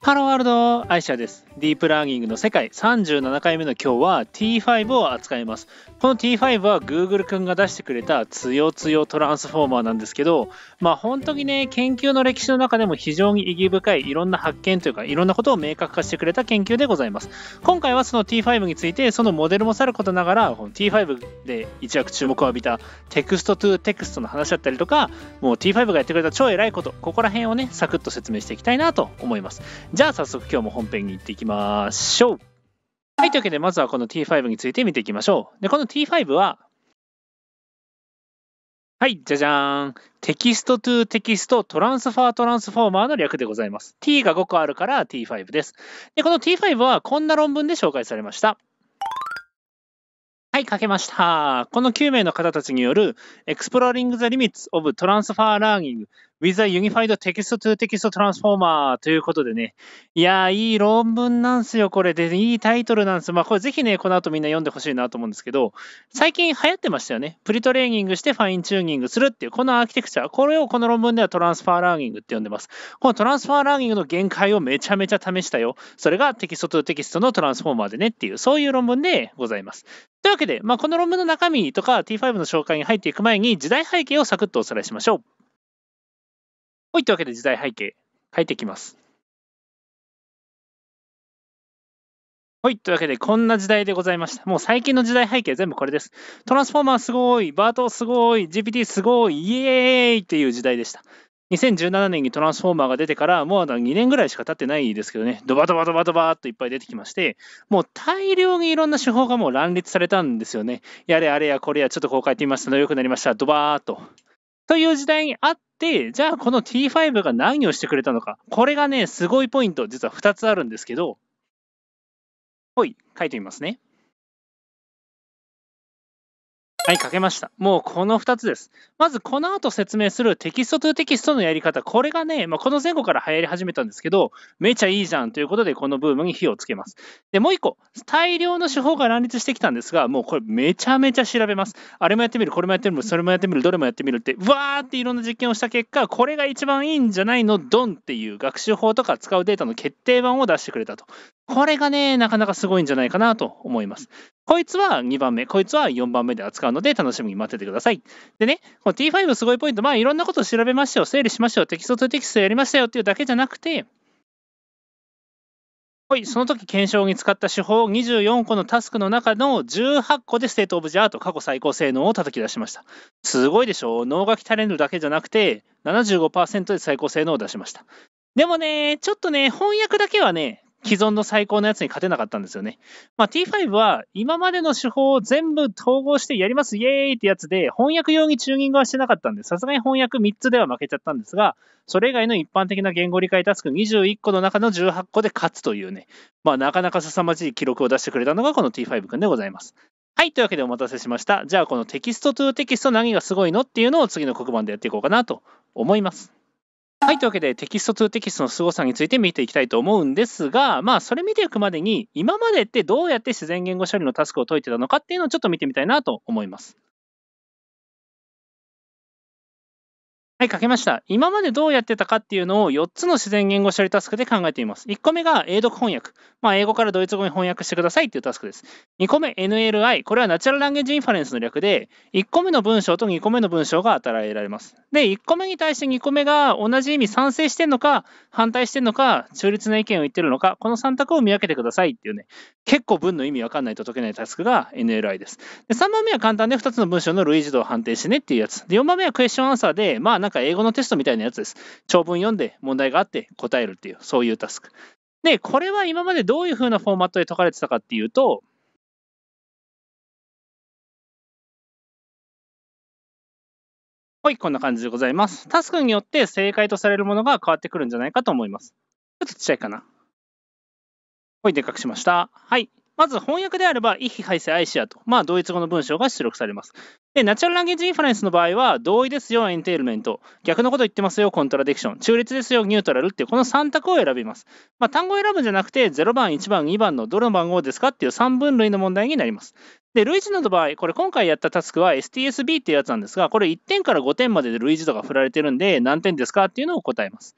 ハローワールドアイシャです。ディープラーニングの世界37回目の今日は T5 を扱います。この T5 は Google 君が出してくれたつよつよトランスフォーマーなんですけど、まあ本当にね、研究の歴史の中でも非常に意義深いいろんな発見というかいろんなことを明確化してくれた研究でございます。今回はその T5 についてそのモデルもさることながら、T5 で一躍注目を浴びたテクストトゥテクストの話だったりとか、もう T5 がやってくれた超偉いこと、ここら辺をね、サクッと説明していきたいなと思います。じゃあ早速今日も本編に行っていきましょうはいというわけでまずはこの T5 について見ていきましょうでこの T5 ははいじゃじゃーんテキストトゥテキストトランスファートランスフォーマーの略でございます T が5個あるから T5 ですでこの T5 はこんな論文で紹介されましたはい、書けました。この9名の方たちによる Exploring the Limits of Transfer Learning with a unified text to text transformer ということでね。いやー、いい論文なんすよ、これ。で、いいタイトルなんです。まあ、これぜひね、この後みんな読んでほしいなと思うんですけど、最近流行ってましたよね。プリトレーニングしてファインチューニングするっていう、このアーキテクチャ。これをこの論文ではトランスファーラーニングって呼んでます。このトランスファーラーニングの限界をめちゃめちゃ試したよ。それがテキストとテキストのトランスフォーマーでねっていう、そういう論文でございます。というわけで、まあ、この論文の中身とか T5 の紹介に入っていく前に時代背景をサクッとおさらいしましょう。はい、というわけで時代背景書いていきます。はい。というわけで、こんな時代でございました。もう最近の時代背景全部これです。トランスフォーマーすごい、バートすごい、GPT すごい、イエーイっていう時代でした。2017年にトランスフォーマーが出てから、もう2年ぐらいしか経ってないですけどね、ドバドバドバドバーっといっぱい出てきまして、もう大量にいろんな手法がもう乱立されたんですよね。やれあれやこれや、ちょっとこう変えてみましたの、良くなりました、ドバーっと。という時代にあって、じゃあこの T5 が何をしてくれたのか。これがね、すごいポイント、実は2つあるんですけど、ほい、書いてみますね。はい、書けました。もうこの2つです。まず、この後説明するテキストとテキストのやり方、これがね、まあ、この前後から流行り始めたんですけど、めちゃいいじゃんということで、このブームに火をつけます。で、もう1個、大量の手法が乱立してきたんですが、もうこれめちゃめちゃ調べます。あれもやってみる、これもやってみる、それもやってみる、どれもやってみるって、わーっていろんな実験をした結果、これが一番いいんじゃないの、ドンっていう学習法とか使うデータの決定版を出してくれたと。これがね、なかなかすごいんじゃないかなと思います。こいつは2番目、こいつは4番目で扱うので楽しみに待っててください。でね、この T5 すごいポイント、まあいろんなことを調べましたよ、整理しましたよ、テキストとテキストやりましたよっていうだけじゃなくて、はい、その時検証に使った手法24個のタスクの中の18個でステートオブジャート過去最高性能を叩き出しました。すごいでしょ脳書きタレントだけじゃなくて75%で最高性能を出しました。でもね、ちょっとね、翻訳だけはね、既存の最高のやつに勝てなかったんですよね。まあ、T5 は今までの手法を全部統合してやりますイエーイってやつで翻訳用にチューニングはしてなかったんで、さすがに翻訳3つでは負けちゃったんですが、それ以外の一般的な言語理解タスク21個の中の18個で勝つというね、まあ、なかなか凄まじい記録を出してくれたのがこの T5 君でございます。はい、というわけでお待たせしました。じゃあこのテキストトゥテキスト何がすごいのっていうのを次の黒板でやっていこうかなと思います。はい、というわけでテキスト2テキストの凄さについて見ていきたいと思うんですが、まあ、それ見ていくまでに、今までってどうやって自然言語処理のタスクを解いてたのかっていうのをちょっと見てみたいなと思います。はい、書けました。今までどうやってたかっていうのを4つの自然言語処理タスクで考えています。1個目が英読翻訳。まあ、英語からドイツ語に翻訳してくださいっていうタスクです。2個目 NLI。これはナチュラルランゲージインファレンスの略で、1個目の文章と2個目の文章が与えられます。で、1個目に対して2個目が同じ意味賛成してんのか、反対してんのか、中立な意見を言ってるのか、この3択を見分けてくださいっていうね、結構文の意味わかんないと解けないタスクが NLI です。で、3番目は簡単で2つの文章の類似度を判定してねっていうやつ。で、4番目はクエスチョンアンサーで、まあ、なんか英語のテストみたいなやつです。長文読んで問題があって答えるっていう、そういうタスク。で、これは今までどういうふうなフォーマットで解かれてたかっていうと、はい、こんな感じでございます。タスクによって正解とされるものが変わってくるんじゃないかと思います。ちょっとちっちゃいかな。はい、でかくしました。はい。まず翻訳であれば、イヒハイセアイシアと、まあ、ドイツ語の文章が出力されます。で、ナチュラルランゲージインファレンスの場合は、同意ですよ、エンテールメント。逆のこと言ってますよ、コントラディクション。中立ですよ、ニュートラルっていう、この3択を選びます。まあ、単語を選ぶんじゃなくて、0番、1番、2番のどの番号ですかっていう3分類の問題になります。で、類似の場合、これ今回やったタスクは STSB っていうやつなんですが、これ1点から5点までで類似度が振られてるんで、何点ですかっていうのを答えます。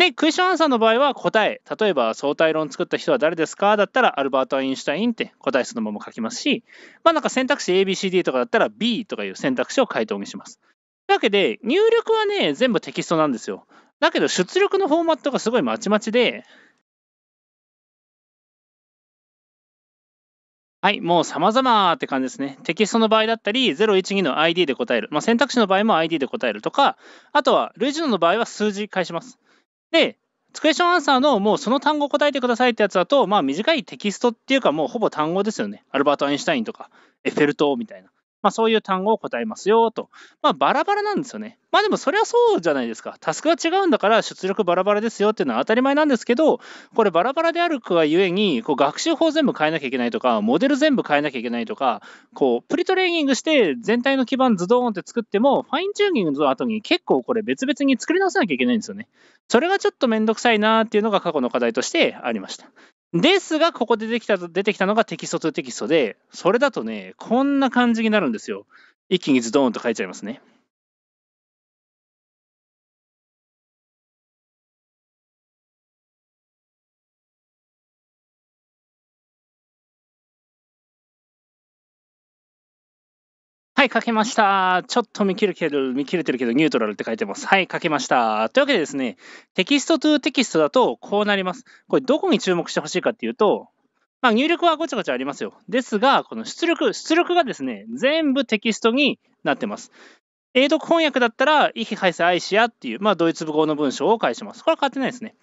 で、クエスチョンアンサーの場合は答え、例えば相対論作った人は誰ですかだったらアルバート・アインシュタインって答えそのまま書きますし、まあなんか選択肢 ABCD とかだったら B とかいう選択肢を回答にします。というわけで、入力はね、全部テキストなんですよ。だけど出力のフォーマットがすごいまちまちで、はい、もう様々って感じですね。テキストの場合だったり、012の ID で答える。まあ、選択肢の場合も ID で答えるとか、あとは、類似の場合は数字返します。で、クエッションアンサーのもうその単語答えてくださいってやつだと、まあ短いテキストっていうかもうほぼ単語ですよね。アルバート・アインシュタインとか、エッフェル塔みたいな。まあ、そういう単語を答えますよと。まあ、バラバラなんですよね。まあ、でもそれはそうじゃないですか。タスクが違うんだから出力バラバラですよっていうのは当たり前なんですけど、これバラバラであるくがゆえに、こう学習法全部変えなきゃいけないとか、モデル全部変えなきゃいけないとか、こう、プリトレーニングして全体の基盤ズドーンって作っても、ファインチューニングの後に結構これ別々に作り直さなきゃいけないんですよね。それがちょっとめんどくさいなっていうのが過去の課題としてありました。ですが、ここで出てきた出てきたのがテキストとテキストで、それだとね、こんな感じになるんですよ。一気にズドーンと書いちゃいますね。はい、書けました。ちょっと見切るけど、見切れてるけど、ニュートラルって書いてます。はい、書けました。というわけでですね、テキストトゥテキストだと、こうなります。これ、どこに注目してほしいかっていうと、まあ、入力はごちゃごちゃありますよ。ですが、この出力、出力がですね、全部テキストになってます。英読翻訳だったら、イヒハイセアイシアっていう、まあ、ドイツ語の文章を返します。これは変わってないですね。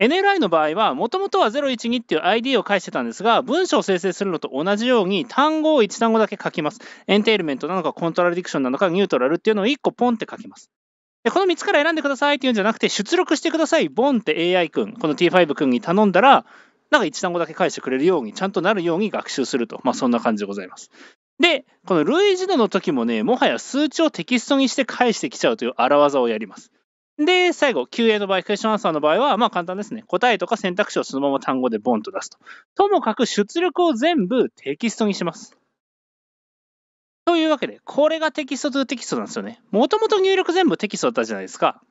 NLI の場合は、もともとは012っていう ID を返してたんですが、文章を生成するのと同じように、単語を1単語だけ書きます。エンテイルメントなのか、コントラディクションなのか、ニュートラルっていうのを1個ポンって書きます。で、この3つから選んでくださいっていうんじゃなくて、出力してください、ボンって AI 君、この T5 君に頼んだら、なんか1単語だけ返してくれるように、ちゃんとなるように学習すると。まあ、そんな感じでございます。で、この類似度の時もね、もはや数値をテキストにして返してきちゃうという荒技をやります。で、最後、QA の場合、クエスチョンアンサーの場合は、まあ簡単ですね。答えとか選択肢をそのまま単語でボンと出すと。ともかく出力を全部テキストにします。というわけで、これがテキストとテキストなんですよね。もともと入力全部テキストだったじゃないですか。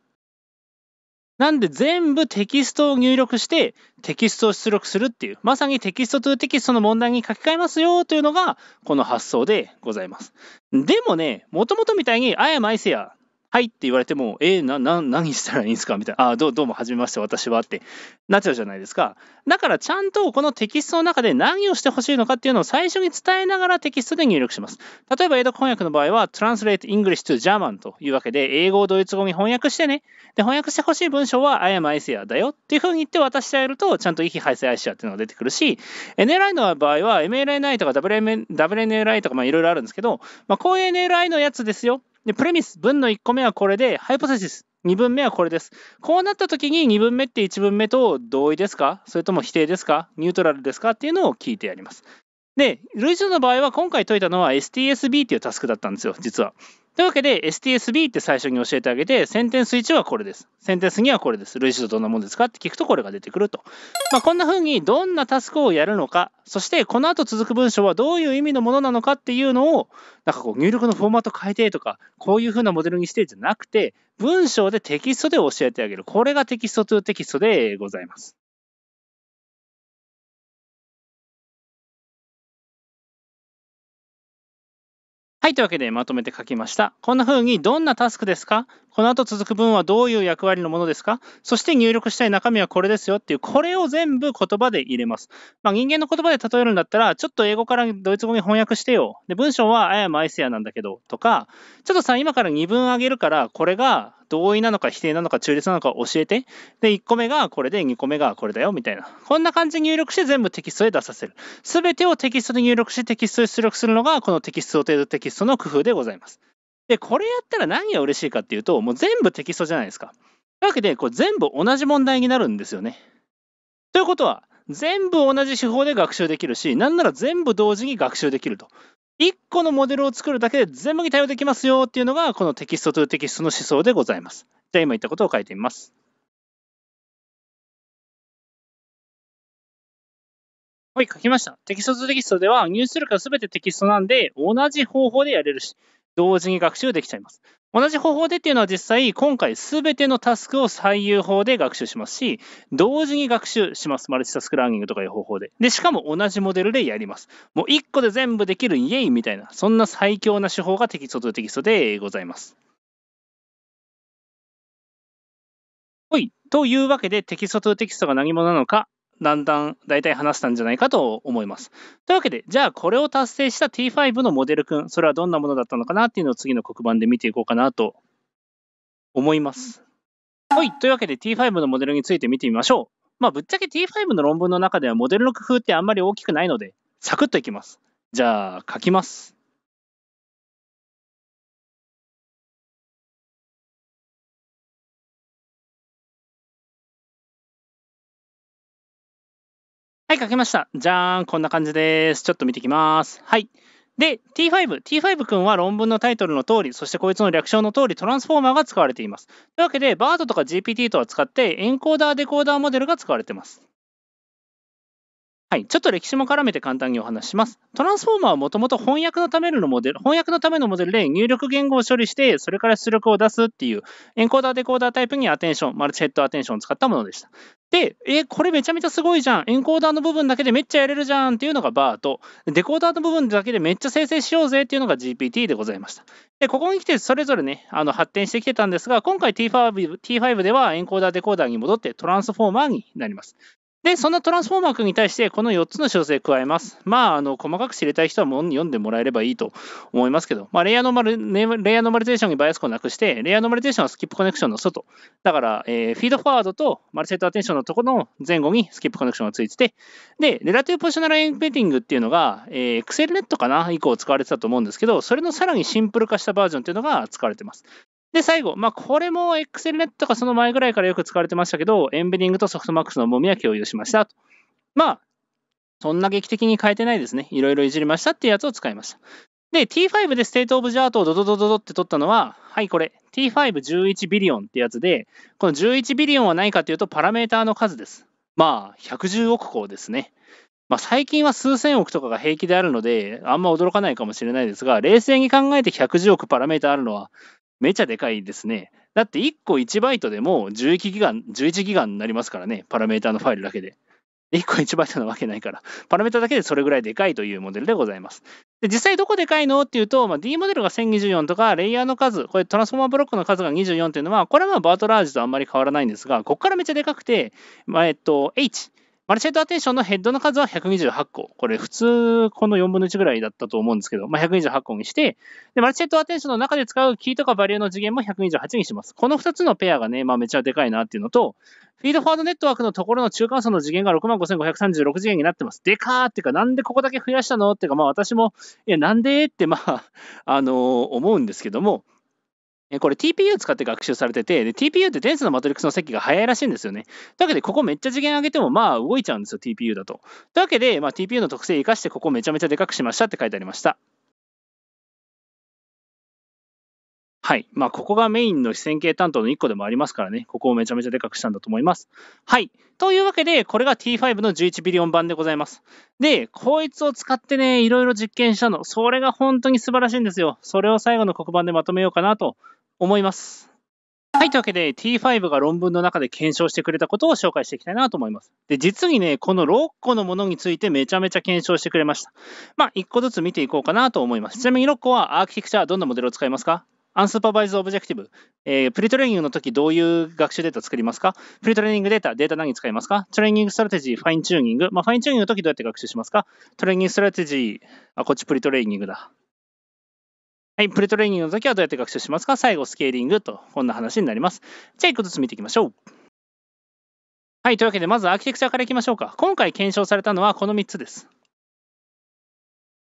なんで全部テキストを入力してテキストを出力するっていう、まさにテキストとテキストの問題に書き換えますよというのがこの発想でございます。でもね、もともとみたいにあやまいせやはいって言われても、えー、な、な、何したらいいんですかみたいな、あ、どう、どうも、はじめまして、私はって、なっちゃうじゃないですか。だから、ちゃんとこのテキストの中で何をしてほしいのかっていうのを最初に伝えながらテキストで入力します。例えば、英語翻訳の場合は、translate English to German というわけで、英語をドイツ語に翻訳してね。で、翻訳してほしい文章は、I am i s i だよっていうふうに言って渡してあげると、ちゃんと意気配イセアイシアっていうのが出てくるし、NLI の場合は、MLNI とか w WNLI とか、まあ、いろいろあるんですけど、まあ、こういう NLI のやつですよ。で、プレミス、文の1個目はこれで、ハイポセシス、2分目はこれです。こうなった時に2分目って1分目と同意ですかそれとも否定ですかニュートラルですかっていうのを聞いてやります。で、類似の場合は今回解いたのは STSB っていうタスクだったんですよ、実は。というわけで STSB って最初に教えてあげてセンテンス1はこれです。センテンス2はこれです。類似度どんなもんですかって聞くとこれが出てくると。まあ、こんな風にどんなタスクをやるのか、そしてこの後続く文章はどういう意味のものなのかっていうのをなんかこう入力のフォーマット変えてとかこういう風なモデルにしてじゃなくて文章でテキストで教えてあげる。これがテキスト2テキストでございます。はい。というわけで、まとめて書きました。こんな風に、どんなタスクですかこの後続く文はどういう役割のものですかそして入力したい中身はこれですよっていう、これを全部言葉で入れます。まあ、人間の言葉で例えるんだったら、ちょっと英語からドイツ語に翻訳してよ。で、文章は、あやまあいせやなんだけど、とか、ちょっとさ、今から2文あげるから、これが、同意なのか否定なのか中立なのか教えて、で、1個目がこれで、2個目がこれだよ、みたいな。こんな感じに入力して全部テキストで出させる。すべてをテキストに入力してテキストに出力するのが、このテキスト程度テキストの工夫でございます。で、これやったら何が嬉しいかっていうと、もう全部テキストじゃないですか。というわけで、これ全部同じ問題になるんですよね。ということは、全部同じ手法で学習できるし、なんなら全部同時に学習できると。1個のモデルを作るだけで全部に対応できますよっていうのが、このテキストとテキストの思想でございます。じゃあ今言ったことを書いてみます。はい、書きました。テキストとテキストでは入手力が全てテキストなんで、同じ方法でやれるし、同時に学習できちゃいます。同じ方法でっていうのは実際、今回すべてのタスクを最優法で学習しますし、同時に学習します。マルチタスクラーニングとかいう方法で。で、しかも同じモデルでやります。もう1個で全部できるイエイみたいな、そんな最強な手法がテキストとテキストでございます。はい。というわけで、テキストとテキストが何者なのか、だんだん大体話したんじゃないかと思います。というわけで、じゃあこれを達成した T5 のモデル君、それはどんなものだったのかなっていうのを次の黒板で見ていこうかなと思います。はい、というわけで T5 のモデルについて見てみましょう。まあ、ぶっちゃけ T5 の論文の中ではモデルの工夫ってあんまり大きくないので、サクッといきます。じゃあ、書きます。はい、書けました。じゃーん、こんな感じです。ちょっと見てきます。はい。で、T5。T5 君は論文のタイトルの通り、そしてこいつの略称の通り、トランスフォーマーが使われています。というわけで、BART とか GPT とは使って、エンコーダー、デコーダーモデルが使われています。はい、ちょっと歴史も絡めて簡単にお話します。トランスフォーマーはもともと翻訳のためのモデル、翻訳のためのモデルで入力言語を処理して、それから出力を出すっていう、エンコーダー、デコーダータイプにアテンション、マルチヘッドアテンションを使ったものでした。で、え、これめちゃめちゃすごいじゃん。エンコーダーの部分だけでめっちゃやれるじゃんっていうのがバート。デコーダーの部分だけでめっちゃ生成しようぜっていうのが GPT でございました。で、ここに来てそれぞれね、あの発展してきてたんですが、今回 T5, T5 ではエンコーダーデコーダーに戻ってトランスフォーマーになります。で、そんなトランスフォーマー君に対して、この4つの小説加えます。まあ、あの、細かく知りたい人はもう読んでもらえればいいと思いますけど、まあ、レイヤーノマル、レイヤーノマリゼーションにバイアスコをなくして、レイヤーノマリゼーションはスキップコネクションの外。だから、えー、フィードフォワードとマルセットアテンションのところの前後にスキップコネクションがついてて、で、レラティブポジショナルエンペティングっていうのが、えー、クセルネットかな以降使われてたと思うんですけど、それのさらにシンプル化したバージョンっていうのが使われてます。で、最後、まあ、これも XLNet とかその前ぐらいからよく使われてましたけど、エンベディングとソフトマックスの重みは共有しましたと。まあ、そんな劇的に変えてないですね。いろいろいじりましたっていうやつを使いました。で、T5 でステートオブジャートをドドドドドって取ったのは、はい、これ、T511 ビリオンってやつで、この11ビリオンは何かというと、パラメーターの数です。まあ、110億個ですね。まあ、最近は数千億とかが平気であるので、あんま驚かないかもしれないですが、冷静に考えて110億パラメータあるのは、めちゃでかいですね。だって1個1バイトでも11ギガ、11ギガになりますからね、パラメータのファイルだけで。1個1バイトなわけないから、パラメータだけでそれぐらいでかいというモデルでございます。で、実際どこでかいのっていうと、まあ、D モデルが1024とか、レイヤーの数、これトランスフォーマーブロックの数が24っていうのは、これはまあバートラージとあんまり変わらないんですが、ここからめちゃでかくて、まあ、えっと、H。マルチェッドアテンションのヘッドの数は128個。これ普通この4分の1ぐらいだったと思うんですけど、まあ、128個にして、で、マルチェッドアテンションの中で使うキーとかバリューの次元も128にします。この2つのペアがね、まあめちゃでかいなっていうのと、フィードフォワードネットワークのところの中間層の次元が65,536次元になってます。でかーっていうか、なんでここだけ増やしたのっていうか、まあ私も、なんでってまあ、あのー、思うんですけども、これ TPU 使って学習されてて、TPU って電子のマトリックスの積が早いらしいんですよね。というわけで、ここめっちゃ次元上げても、まあ動いちゃうんですよ、TPU だと。というわけで、まあ、TPU の特性生かして、ここめちゃめちゃでかくしましたって書いてありました。はい。まあ、ここがメインの非線形担当の1個でもありますからね、ここをめちゃめちゃでかくしたんだと思います。はい。というわけで、これが T5 の11ビリオン版でございます。で、こいつを使ってね、いろいろ実験したの。それが本当に素晴らしいんですよ。それを最後の黒板でまとめようかなと思います。はい、というわけで T5 が論文の中で検証してくれたことを紹介していきたいなと思います。で、実にね、この6個のものについてめちゃめちゃ検証してくれました。まあ、1個ずつ見ていこうかなと思います。ちなみに6個はアーキテクチャどんなモデルを使いますかアンスーパーバイズオブジェクティブ、えー、プリトレーニングの時どういう学習データ作りますかプリトレーニングデータ、データ何使いますかトレーニングストラテジー、ファインチューニング、まあ、ファインチューニングの時どうやって学習しますかトレーニングストラテジー、あ、こっちプリトレーニングだ。はい、プレトレーニングの時はどうやって学習しますか最後、スケーリングと、こんな話になります。じゃあ、一個ずつ見ていきましょう。はい、というわけで、まずアーキテクチャからいきましょうか。今回検証されたのはこの3つです。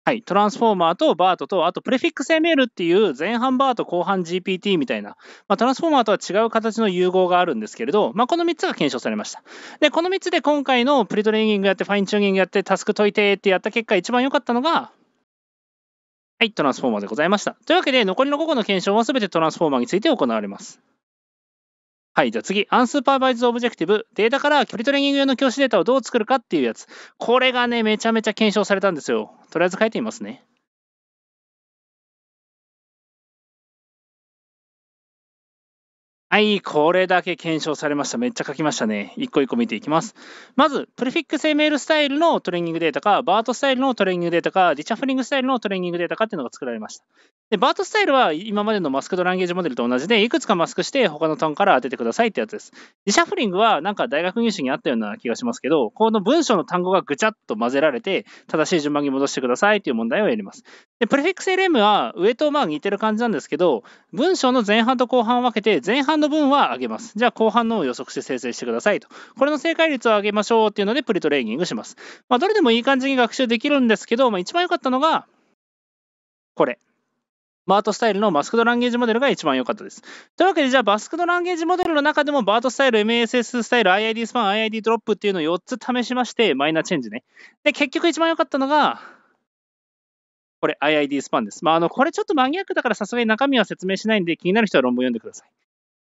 はい、トランスフォーマーとバートと、あとプレフィックス ML っていう前半バート後半 GPT みたいな、まあ、トランスフォーマーとは違う形の融合があるんですけれど、まあ、この3つが検証されました。で、この3つで今回のプリトレーニングやって、ファインチューニングやって、タスク解いてってやった結果、一番良かったのが、はい、トランスフォーマーでございました。というわけで、残りの5個の検証は全てトランスフォーマーについて行われます。はい、じゃあ次、アンスーパーバイズオブジェクティブ、データから距離トレーニング用の教師データをどう作るかっていうやつ。これがね、めちゃめちゃ検証されたんですよ。とりあえず書いてみますね。はい、これだけ検証されました。めっちゃ書きましたね。一個一個見ていきます。まず、プレフィックスメールスタイルのトレーニングデータか、バートスタイルのトレーニングデータか、ディチャフリングスタイルのトレーニングデータかっていうのが作られました。で、バートスタイルは今までのマスクドランゲージモデルと同じで、いくつかマスクして他の単から当ててくださいってやつです。ディシャフリングはなんか大学入試にあったような気がしますけど、この文章の単語がぐちゃっと混ぜられて、正しい順番に戻してくださいっていう問題をやります。で、プレフィックス LM は上とまあ似てる感じなんですけど、文章の前半と後半を分けて、前半の分は上げます。じゃあ後半のを予測して生成してくださいと。これの正解率を上げましょうっていうので、プリトレーニングします。まあ、どれでもいい感じに学習できるんですけど、まあ、一番良かったのが、これ。バートスタイルのマスクドランゲージモデルが一番良かったです。というわけで、じゃあバスクドランゲージモデルの中でもバートスタイル、m s s スタイル、IID スパン、IID ドロップっていうのを4つ試しまして、マイナーチェンジね。で、結局一番良かったのが、これ IID スパンです。まあ、あの、これちょっとマニアックだからさすがに中身は説明しないんで気になる人は論文読んでください。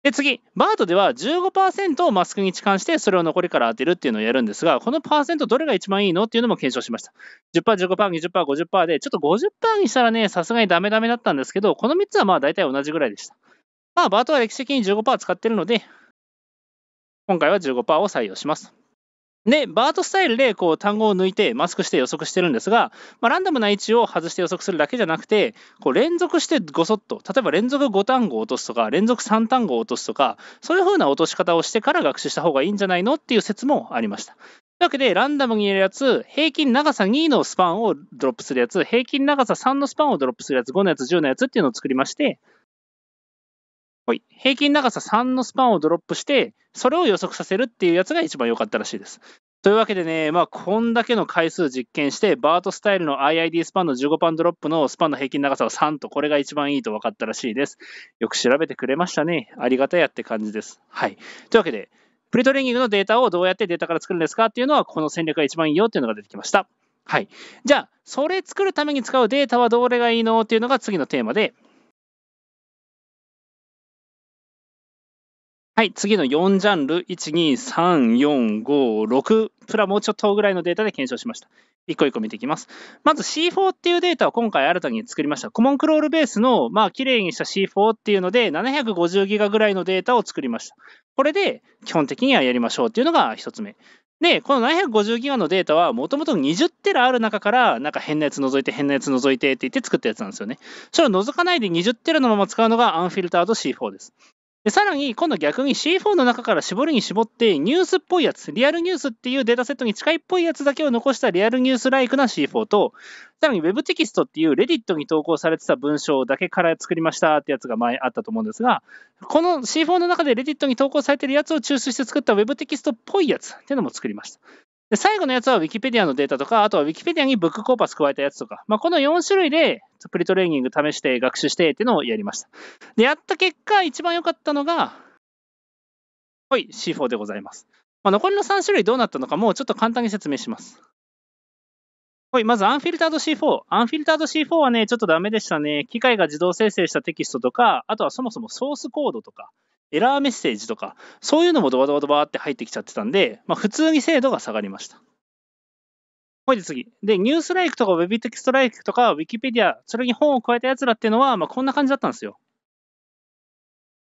で、次、バートでは15%をマスクに置換して、それを残りから当てるっていうのをやるんですが、このパーセントどれが一番いいのっていうのも検証しました。10%、15%、20%、50%で、ちょっと50%にしたらね、さすがにダメダメだったんですけど、この3つはまあ大体同じぐらいでした。まあ、バートは歴史的に15%使ってるので、今回は15%を採用します。で、バートスタイルでこう単語を抜いてマスクして予測してるんですが、まあ、ランダムな位置を外して予測するだけじゃなくて、こう連続してごそっと、例えば連続5単語を落とすとか、連続3単語を落とすとか、そういうふうな落とし方をしてから学習した方がいいんじゃないのっていう説もありました。というわけで、ランダムにやるやつ、平均長さ2のスパンをドロップするやつ、平均長さ3のスパンをドロップするやつ、5のやつ、10のやつっていうのを作りまして、平均長さ3のスパンをドロップして、それを予測させるっていうやつが一番良かったらしいです。というわけでね、まあ、こんだけの回数実験して、バートスタイルの IID スパンの15パンドロップのスパンの平均長さは3と、これが一番いいと分かったらしいです。よく調べてくれましたね。ありがたやって感じです。はい。というわけで、プリトレーニングのデータをどうやってデータから作るんですかっていうのは、この戦略が一番いいよっていうのが出てきました。はい。じゃあ、それ作るために使うデータはどれがいいのっていうのが次のテーマで、はい、次の4ジャンル、1、2、3、4、5、6プラもうちょっとぐらいのデータで検証しました。一個一個見ていきます。まず C4 っていうデータを今回新たに作りました。コモンクロールベースの、まあ、綺麗にした C4 っていうので、750ギガぐらいのデータを作りました。これで、基本的にはやりましょうっていうのが一つ目。で、この750ギガのデータは、もともと20テラある中から、なんか変なやつ覗いて、変なやつ覗いてって言って作ったやつなんですよね。それを覗かないで20テラのまま使うのがアンフィルタード C4 です。でさらに、今度逆に C4 の中から絞りに絞って、ニュースっぽいやつ、リアルニュースっていうデータセットに近いっぽいやつだけを残したリアルニュースライクな C4 と、さらに Web テキストっていう Reddit に投稿されてた文章だけから作りましたってやつが前あったと思うんですが、この C4 の中で Reddit に投稿されてるやつを抽出して作った Web テキストっぽいやつっていうのも作りました。で、最後のやつは Wikipedia のデータとか、あとは Wikipedia にブックコーパス加えたやつとか、まあ、この4種類でプリトレーニング試して学習してっていうのをやりました。で、やった結果、一番良かったのが、はい、C4 でございます。まあ、残りの3種類どうなったのかもうちょっと簡単に説明します。はい、まずアンフィルタード C4。アンフィルタード C4 はね、ちょっとダメでしたね。機械が自動生成したテキストとか、あとはそもそもソースコードとか、エラーメッセージとか、そういうのもドバドバドバって入ってきちゃってたんで、まあ、普通に精度が下がりました。ほいで次。で、ニュースライクとかウェブテキストライクとか、ウィキペディア、それに本を加えたやつらっていうのは、まあ、こんな感じだったんですよ。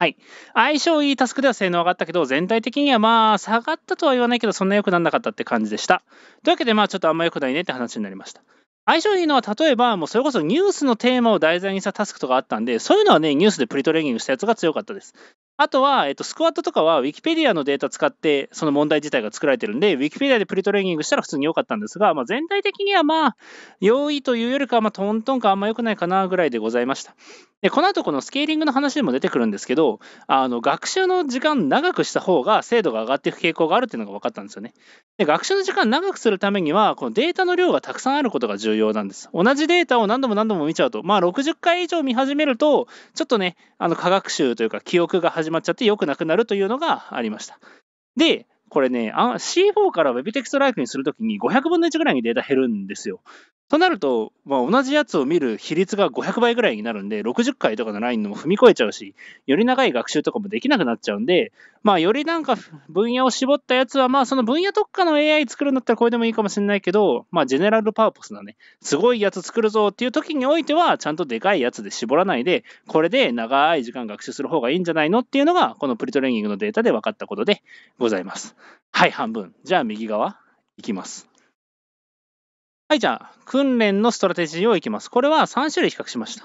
はい。相性いいタスクでは性能上がったけど、全体的にはまあ、下がったとは言わないけど、そんな良くならなかったって感じでした。というわけで、まあ、ちょっとあんま良くないねって話になりました。相性いいのは、例えば、もうそれこそニュースのテーマを題材にしたタスクとかあったんで、そういうのはね、ニュースでプリトレーニングしたやつが強かったです。あとは、えっと、スクワットとかは Wikipedia のデータ使って、その問題自体が作られてるんで、Wikipedia でプリトレーニングしたら普通に良かったんですが、まあ、全体的にはまあ、容易というよりかは、まあ、トントンかあんま良くないかなぐらいでございました。で、この後このスケーリングの話にも出てくるんですけど、あの学習の時間長くした方が精度が上がっていく傾向があるっていうのが分かったんですよね。で、学習の時間長くするためには、このデータの量がたくさんあることが重要なんです。同じデータを何度も何度も見ちゃうと、まあ60回以上見始めると、ちょっとね、あの科学習というか記憶が始まっちゃって良くなくなるというのがありました。で、これね、C4 から WebTextLike にするときに500分の1ぐらいにデータ減るんですよ。となると、まあ、同じやつを見る比率が500倍ぐらいになるんで、60回とかのラインも踏み越えちゃうし、より長い学習とかもできなくなっちゃうんで、まあ、よりなんか分野を絞ったやつは、まあ、その分野特化の AI 作るんだったらこれでもいいかもしれないけど、まあ、ジェネラルパーポスなね、すごいやつ作るぞっていう時においては、ちゃんとでかいやつで絞らないで、これで長い時間学習する方がいいんじゃないのっていうのが、このプリトレーニングのデータで分かったことでございます。はい、半分。じゃあ、右側いきます。はい、じゃあ、訓練のストラテジーをいきます。これは3種類比較しました。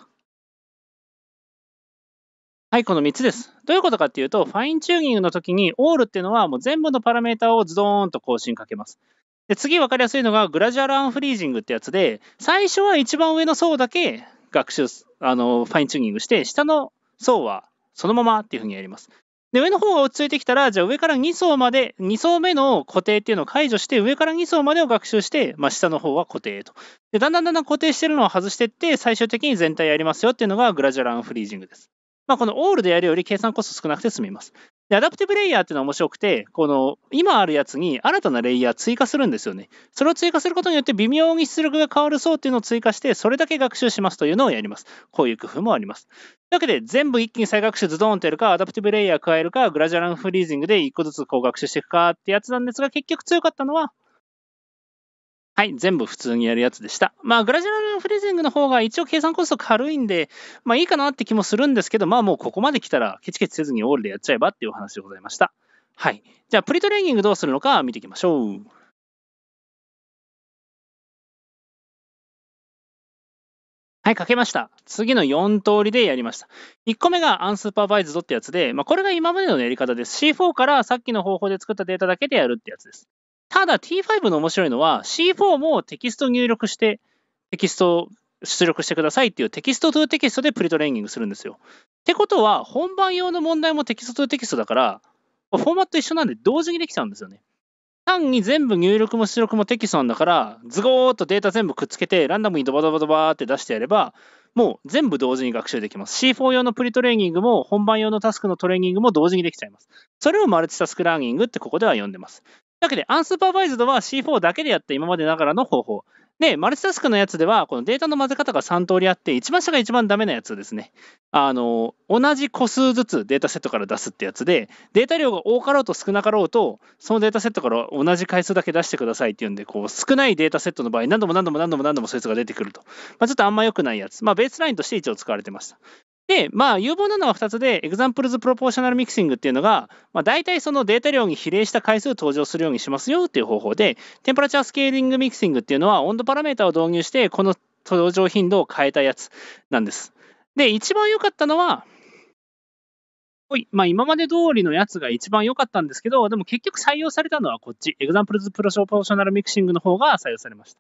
はい、この3つです。どういうことかっていうと、ファインチューニングの時に、オールっていうのはもう全部のパラメータをズドーンと更新かけます。で次分かりやすいのが、グラジュアルアンフリージングってやつで、最初は一番上の層だけ学習、あの、ファインチューニングして、下の層はそのままっていうふうにやります。で、上の方が落ち着いてきたら、じゃあ上から2層まで、2層目の固定っていうのを解除して、上から2層までを学習して、まあ、下の方は固定と。で、だんだんだんだん固定してるのを外してって、最終的に全体やりますよっていうのがグラジュアルアンフリージングです。まあ、このオールでやるより計算コスト少なくて済みます。で、アダプティブレイヤーっていうのは面白くて、この今あるやつに新たなレイヤー追加するんですよね。それを追加することによって微妙に出力が変わる層っていうのを追加して、それだけ学習しますというのをやります。こういう工夫もあります。というわけで、全部一気に再学習ズドンとやるか、アダプティブレイヤー加えるか、グラジュアルフリージングで一個ずつこう学習していくかってやつなんですが、結局強かったのは、はい、全部普通にやるやつでした。まあ、グラジュアルフリージングの方が一応計算コスト軽いんで、まあいいかなって気もするんですけど、まあもうここまで来たらケチケチせずにオールでやっちゃえばっていうお話でございました。はい。じゃあ、プリトレーニングどうするのか見ていきましょう。はい、書けました。次の4通りでやりました。1個目がアンスーパーバイズドってやつで、まあ、これが今までのやり方です。C4 からさっきの方法で作ったデータだけでやるってやつです。ただ T5 の面白いのは C4 もテキスト入力して、テキストを出力してくださいっていうテキストトゥテキストでプリトレーニングするんですよ。ってことは、本番用の問題もテキストトゥテキストだから、フォーマット一緒なんで同時にできちゃうんですよね。単に全部入力も出力もテキストなんだから、ズゴーっとデータ全部くっつけて、ランダムにドバドバドバーって出してやれば、もう全部同時に学習できます。C4 用のプリトレーニングも、本番用のタスクのトレーニングも同時にできちゃいます。それをマルチタスクラーニングってここでは呼んでます。というわけで、アンスーパーバイズドは C4 だけでやった今までながらの方法。で、マルチタスクのやつでは、このデータの混ぜ方が3通りあって、一番下が一番ダメなやつですね。あの、同じ個数ずつデータセットから出すってやつで、データ量が多かろうと少なかろうと、そのデータセットから同じ回数だけ出してくださいっていうんで、こう、少ないデータセットの場合、何度も何度も何度も何度もそいつが出てくると。まあ、ちょっとあんま良くないやつ。まあ、ベースラインとして一応使われてました。で、まあ、有望なのは2つで、エグザンプルズ・プロポーショナル・ミキシングっていうのが、まあ、大体そのデータ量に比例した回数登場するようにしますよっていう方法で、テンパラチャースケーリング・ミキシングっていうのは、温度パラメータを導入して、この登場頻度を変えたやつなんです。で、一番良かったのは、まあ、今まで通りのやつが一番良かったんですけど、でも結局採用されたのはこっち、エグザンプルズ・プロポーショナル・ミキシングの方が採用されました。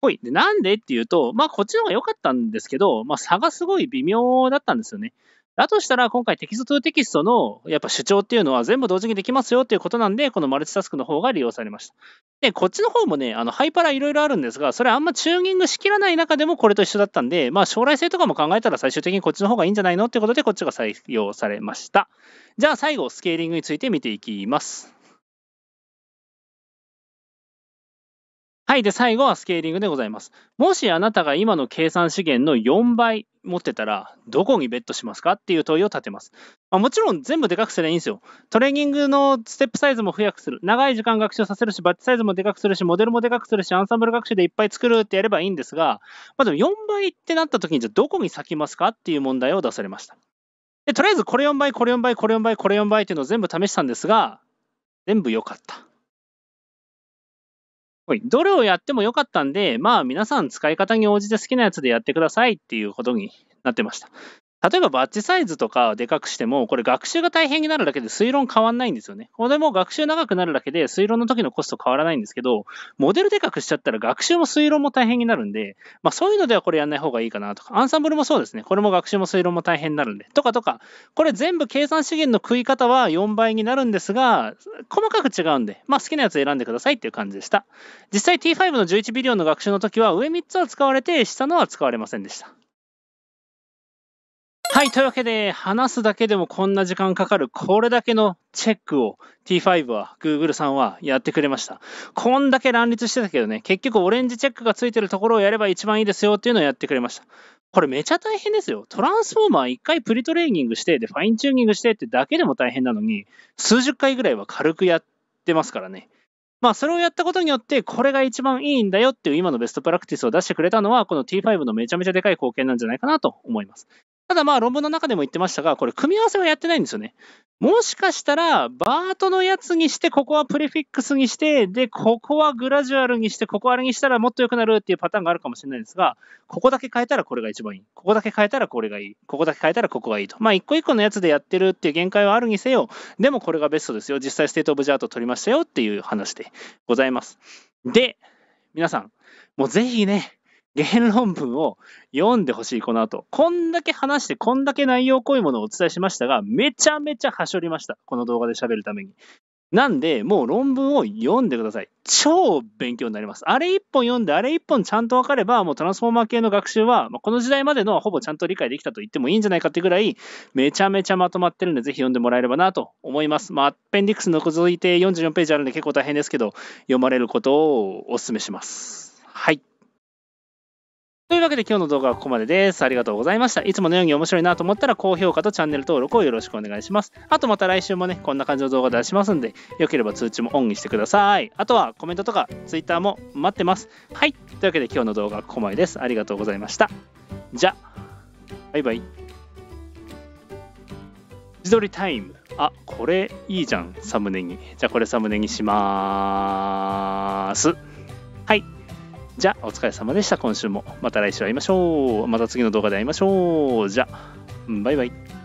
ぽい。で、なんでっていうと、まあ、こっちの方が良かったんですけど、まあ、差がすごい微妙だったんですよね。だとしたら、今回テキスト2テキストのやっぱ主張っていうのは全部同時にできますよっていうことなんで、このマルチタスクの方が利用されました。で、こっちの方もね、あのハイパラいろいろあるんですが、それあんまチューニングしきらない中でもこれと一緒だったんで、まあ将来性とかも考えたら最終的にこっちの方がいいんじゃないのってことで、こっちが採用されました。じゃあ最後、スケーリングについて見ていきます。はい。で、最後はスケーリングでございます。もしあなたが今の計算資源の4倍持ってたら、どこにベットしますかっていう問いを立てます。まあ、もちろん全部でかくすればいいんですよ。トレーニングのステップサイズも増やくする。長い時間学習させるし、バッチサイズもでかくするし、モデルもでかくするし、アンサンブル学習でいっぱい作るってやればいいんですが、まあ、でも4倍ってなった時に、じゃあどこに咲きますかっていう問題を出されました。で、とりあえずこれ4倍、これ4倍、これ4倍、これ4倍っていうのを全部試したんですが、全部良かった。どれをやってもよかったんで、まあ皆さん使い方に応じて好きなやつでやってくださいっていうことになってました。例えばバッジサイズとかでかくしても、これ学習が大変になるだけで推論変わんないんですよね。これも学習長くなるだけで推論の時のコスト変わらないんですけど、モデルでかくしちゃったら学習も推論も大変になるんで、まあそういうのではこれやんない方がいいかなとか、アンサンブルもそうですね。これも学習も推論も大変になるんで、とかとか、これ全部計算資源の食い方は4倍になるんですが、細かく違うんで、まあ好きなやつ選んでくださいっていう感じでした。実際 T5 の11ビリオンの学習の時は上3つは使われて、下のは使われませんでした。はい。というわけで、話すだけでもこんな時間かかる、これだけのチェックを T5 は、Google さんはやってくれました。こんだけ乱立してたけどね、結局オレンジチェックがついてるところをやれば一番いいですよっていうのをやってくれました。これめちゃ大変ですよ。トランスフォーマー1回プリトレーニングして、で、ファインチューニングしてってだけでも大変なのに、数十回ぐらいは軽くやってますからね。まあ、それをやったことによって、これが一番いいんだよっていう今のベストプラクティスを出してくれたのは、この T5 のめちゃめちゃでかい貢献なんじゃないかなと思います。ただまあ論文の中でも言ってましたが、これ組み合わせはやってないんですよね。もしかしたら、バートのやつにして、ここはプレフィックスにして、で、ここはグラジュアルにして、ここあれにしたらもっと良くなるっていうパターンがあるかもしれないですが、ここだけ変えたらこれが一番いい。ここだけ変えたらこれがいい。ここだけ変えたらここがいいと。まあ、一個一個のやつでやってるっていう限界はあるにせよ、でもこれがベストですよ。実際、ステートオブジャート取りましたよっていう話でございます。で、皆さん、もうぜひね、原論文を読んでほしい、この後。こんだけ話して、こんだけ内容濃いものをお伝えしましたが、めちゃめちゃはしょりました。この動画で喋るために。なんで、もう論文を読んでください。超勉強になります。あれ一本読んで、あれ一本ちゃんと分かれば、もうトランスフォーマー系の学習は、まあ、この時代までのはほぼちゃんと理解できたと言ってもいいんじゃないかってぐらい、めちゃめちゃまとまってるんで、ぜひ読んでもらえればなと思います。まあ、アッペンディクスのずいて44ページあるんで結構大変ですけど、読まれることをお勧めします。はい。というわけで今日の動画はここまでです。ありがとうございました。いつものように面白いなと思ったら高評価とチャンネル登録をよろしくお願いします。あとまた来週もね、こんな感じの動画出しますんで、よければ通知もオンにしてください。あとはコメントとか Twitter も待ってます。はい。というわけで今日の動画はここまでです。ありがとうございました。じゃ、バイバイ。自撮りタイム。あ、これいいじゃん。サムネに。じゃあこれサムネにしまーす。はい。じゃあ、お疲れ様でした。今週も。また来週会いましょう。また次の動画で会いましょう。じゃあ、バイバイ。